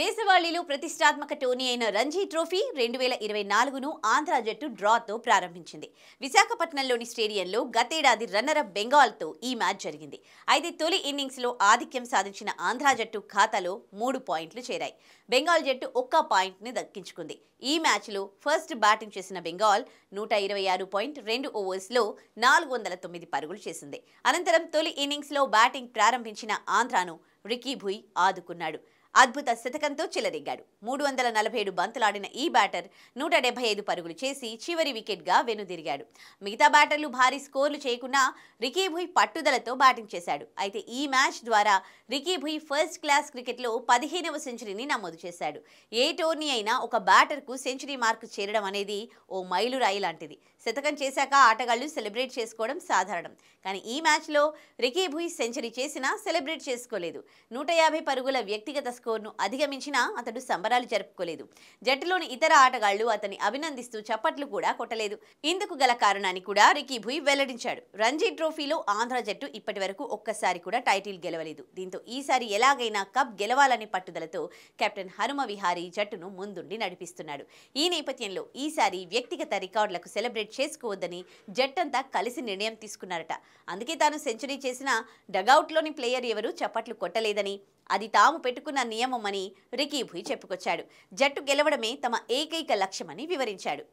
దేశవాళీలో ప్రతిష్టాత్మక టోర్నీ అయిన రంజీ ట్రోఫీ రెండు వేల ఇరవై నాలుగును ఆంధ్ర జట్టు డ్రాతో ప్రారంభించింది విశాఖపట్నంలోని స్టేడియంలో గతేడాది రన్నరప్ బెంగాల్తో ఈ మ్యాచ్ జరిగింది అయితే తొలి ఇన్నింగ్స్లో ఆధిక్యం సాధించిన ఆంధ్ర జట్టు ఖాతాలో మూడు పాయింట్లు చేరాయి బెంగాల్ జట్టు ఒక్క పాయింట్ని దక్కించుకుంది ఈ మ్యాచ్లో ఫస్ట్ బ్యాటింగ్ చేసిన బెంగాల్ నూట ఇరవై ఆరు పాయింట్ రెండు ఓవర్స్లో నాలుగు వందల తొమ్మిది పరుగులు చేసింది అనంతరం తొలి ఇన్నింగ్స్లో బ్యాటింగ్ ప్రారంభించిన ఆంధ్రాను రికీ భుయ్ ఆదుకున్నాడు అద్భుత శతకంతో చెలరిగాడు మూడు వందల నలభై ఏడు బంతులాడిన ఈ బ్యాటర్ నూట డెబ్బై ఐదు పరుగులు చేసి చివరి వికెట్గా వెనుదిరిగాడు మిగతా బ్యాటర్లు భారీ స్కోర్లు చేయకుండా భుయ్ పట్టుదలతో బ్యాటింగ్ చేశాడు అయితే ఈ మ్యాచ్ ద్వారా భుయ్ ఫస్ట్ క్లాస్ క్రికెట్లో పదిహేనవ సెంచరీని నమోదు చేశాడు ఏ టోర్నీ అయినా ఒక బ్యాటర్కు సెంచరీ మార్కు చేరడం అనేది ఓ మైలురాయి లాంటిది శతకం చేశాక ఆటగాళ్లు సెలబ్రేట్ చేసుకోవడం సాధారణం కానీ ఈ మ్యాచ్లో భుయ్ సెంచరీ చేసినా సెలబ్రేట్ చేసుకోలేదు నూట యాభై పరుగుల వ్యక్తిగత స్కోర్ను అధిగమించినా అతడు సంబరాలు జరుపుకోలేదు జట్టులోని ఇతర ఆటగాళ్లు అతన్ని అభినందిస్తూ చప్పట్లు కూడా కొట్టలేదు ఇందుకు గల కారణాన్ని కూడా రికీభుయ్ వెల్లడించాడు రంజీ ట్రోఫీలో ఆంధ్ర జట్టు ఇప్పటి వరకు ఒక్కసారి కూడా టైటిల్ గెలవలేదు దీంతో ఈసారి ఎలాగైనా కప్ గెలవాలనే పట్టుదలతో కెప్టెన్ హనుమ విహారీ జట్టును ముందుండి నడిపిస్తున్నాడు ఈ నేపథ్యంలో ఈసారి వ్యక్తిగత రికార్డులకు సెలబ్రేట్ చేసుకోవద్దని జట్టంతా కలిసి నిర్ణయం తీసుకున్నారట అందుకే తాను సెంచరీ చేసిన డగౌట్లోని ప్లేయర్ ఎవరూ చప్పట్లు కొట్టలేదని అది తాము పెట్టుకున్న నియమమని రికీభుయ్ చెప్పుకొచ్చాడు జట్టు గెలవడమే తమ ఏకైక లక్ష్యమని వివరించాడు